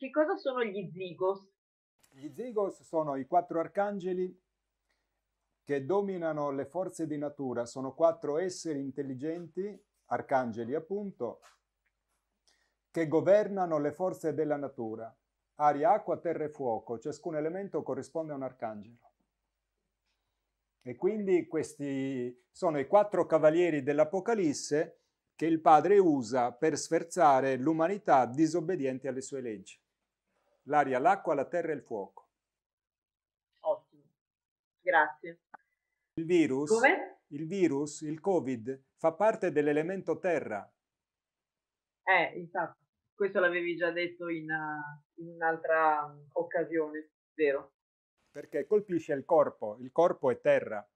Che cosa sono gli Zigos? Gli Zigos sono i quattro arcangeli che dominano le forze di natura, sono quattro esseri intelligenti, arcangeli appunto, che governano le forze della natura, aria, acqua, terra e fuoco, ciascun elemento corrisponde a un arcangelo. E quindi questi sono i quattro cavalieri dell'Apocalisse che il Padre usa per sferzare l'umanità disobbediente alle sue leggi l'aria, l'acqua, la terra e il fuoco. Ottimo, grazie. Il virus, Come? il virus, il Covid, fa parte dell'elemento terra. Eh, infatti, questo l'avevi già detto in, in un'altra mm, occasione, vero? Perché colpisce il corpo, il corpo è terra.